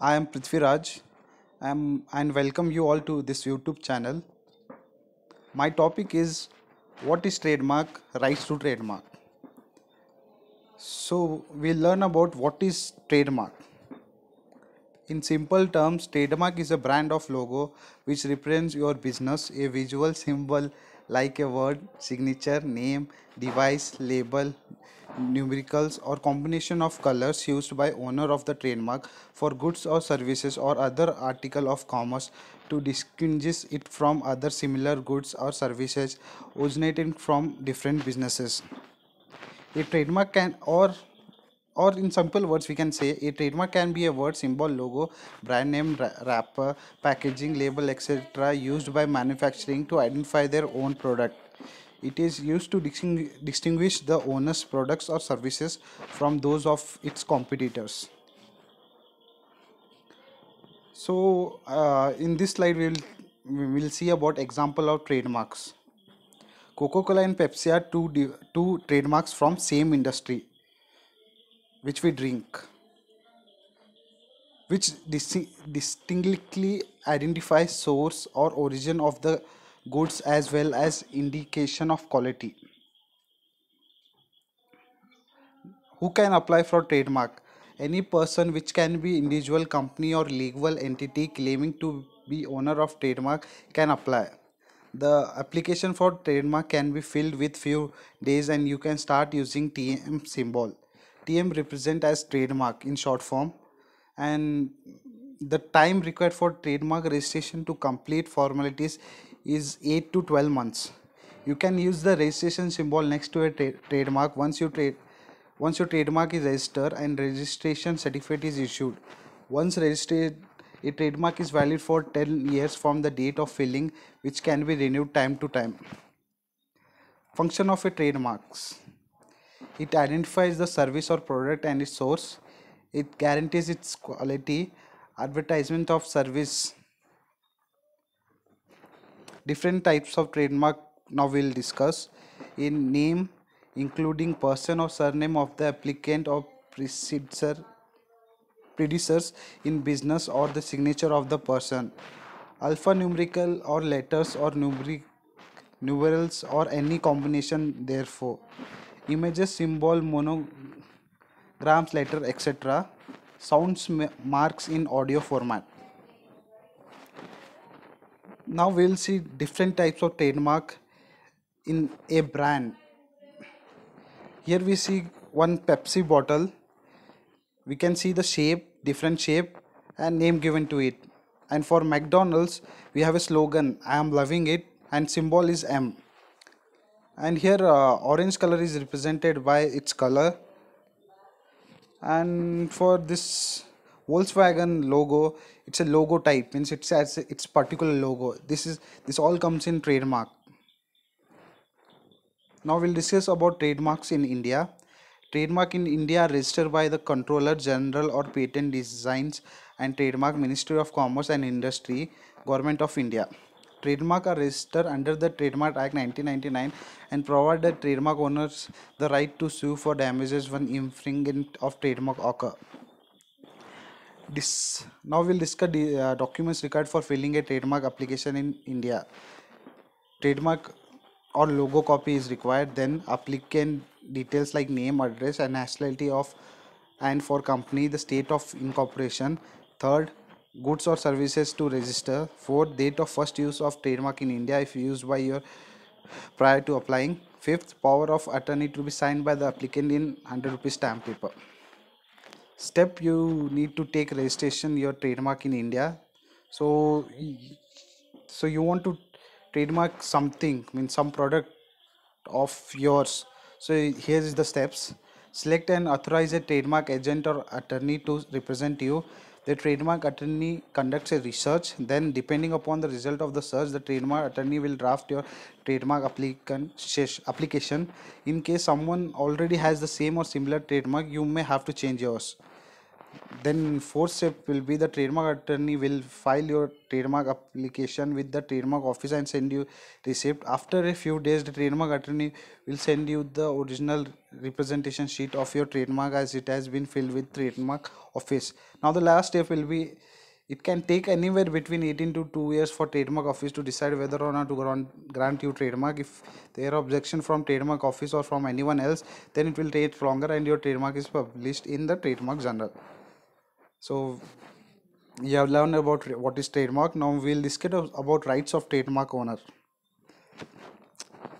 I am Prithviraj I'm, and welcome you all to this YouTube channel. My topic is what is trademark, rights to trademark. So we'll learn about what is trademark. In simple terms, trademark is a brand of logo which represents your business, a visual symbol like a word, signature, name, device, label, numericals or combination of colors used by owner of the trademark for goods or services or other article of commerce to distinguish it from other similar goods or services originating from different businesses. A trademark can or or in simple words we can say a trademark can be a word symbol logo brand name wrapper packaging label etc used by manufacturing to identify their own product it is used to distinguish the owner's products or services from those of its competitors so uh, in this slide we will we will see about example of trademarks coca cola and pepsi are two two trademarks from same industry which we drink, which distinctly identifies source or origin of the goods as well as indication of quality. Who can apply for trademark? Any person which can be individual company or legal entity claiming to be owner of trademark can apply. The application for trademark can be filled with few days and you can start using TM symbol. TM represent as trademark in short form and the time required for trademark registration to complete formalities is 8 to 12 months. You can use the registration symbol next to a tra trademark once you trade once your trademark is registered and registration certificate is issued. Once registered, a trademark is valid for 10 years from the date of filing which can be renewed time to time. Function of a trademarks it identifies the service or product and its source. It guarantees its quality. Advertisement of service. Different types of trademark now we'll discuss. In name, including person or surname of the applicant or predecessor predecessors in business or the signature of the person alphanumerical or letters or numeric numerals or any combination therefore images symbol monograms letter etc sounds marks in audio format now we will see different types of trademark in a brand here we see one pepsi bottle we can see the shape different shape and name given to it and for mcdonald's we have a slogan i am loving it and symbol is m and here uh, orange color is represented by its color and for this Volkswagen logo it's a logo type means it's as its particular logo this is this all comes in trademark now we'll discuss about trademarks in India trademark in India are registered by the controller general or patent designs and trademark ministry of commerce and industry government of India trademark are registered under the Trademark Act 1999 and provide the trademark owners the right to sue for damages when infringement of trademark occur. This, now we'll discuss the uh, documents required for filing a trademark application in India. Trademark or logo copy is required then applicant details like name address and nationality of and for company the state of incorporation third goods or services to register. Fourth Date of first use of trademark in India if used by your prior to applying. 5th power of attorney to be signed by the applicant in 100 rupees stamp paper step you need to take registration your trademark in india so so you want to trademark something means some product of yours so here is the steps select an authorized trademark agent or attorney to represent you the trademark attorney conducts a research. Then, depending upon the result of the search, the trademark attorney will draft your trademark application. In case someone already has the same or similar trademark, you may have to change yours then fourth step will be the trademark attorney will file your trademark application with the trademark office and send you receipt after a few days the trademark attorney will send you the original representation sheet of your trademark as it has been filled with trademark office now the last step will be it can take anywhere between 18 to 2 years for trademark office to decide whether or not to grant, grant you trademark if there are objection from trademark office or from anyone else then it will take longer and your trademark is published in the trademark journal so you have learned about what is trademark now we'll discuss about rights of trademark owner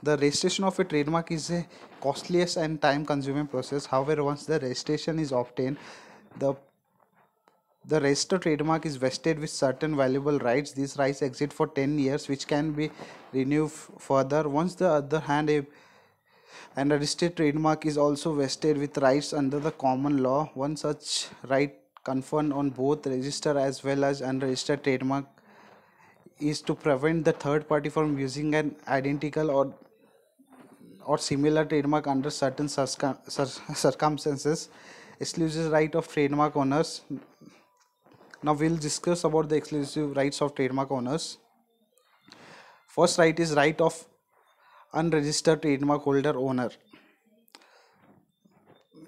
the registration of a trademark is a costliest and time consuming process however once the registration is obtained the the registered trademark is vested with certain valuable rights these rights exist for 10 years which can be renewed further once the other hand a and a registered trademark is also vested with rights under the common law one such right conferred on both registered as well as unregistered trademark is to prevent the third party from using an identical or or similar trademark under certain circumstances exclusive right of trademark owners now we'll discuss about the exclusive rights of trademark owners first right is right of unregistered trademark holder owner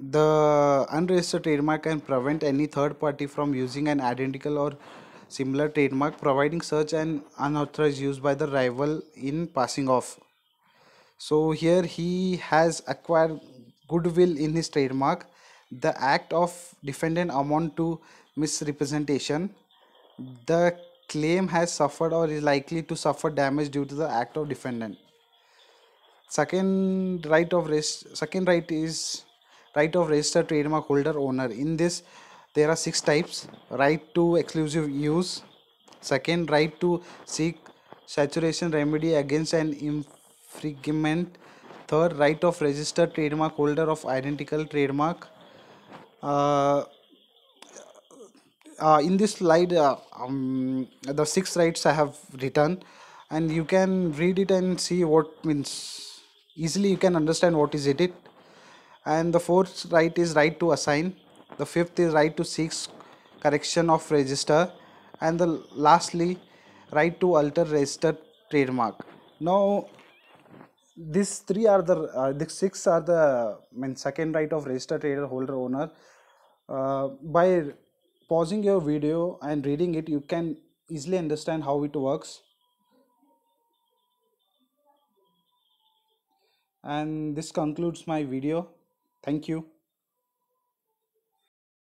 the unregistered trademark can prevent any third party from using an identical or similar trademark providing such an unauthorized use by the rival in passing off so here he has acquired goodwill in his trademark the act of defendant amount to misrepresentation the claim has suffered or is likely to suffer damage due to the act of defendant second right of rest second right is right of registered trademark holder owner in this there are six types right to exclusive use second right to seek saturation remedy against an infringement third right of registered trademark holder of identical trademark uh, uh, in this slide uh, um, the six rights I have written and you can read it and see what means easily you can understand what is it and the fourth right is right to assign the fifth is right to seek correction of register and the lastly right to alter register trademark now these three are the uh, the six are the I mean, second right of register trader holder owner uh, by pausing your video and reading it you can easily understand how it works and this concludes my video Thank you.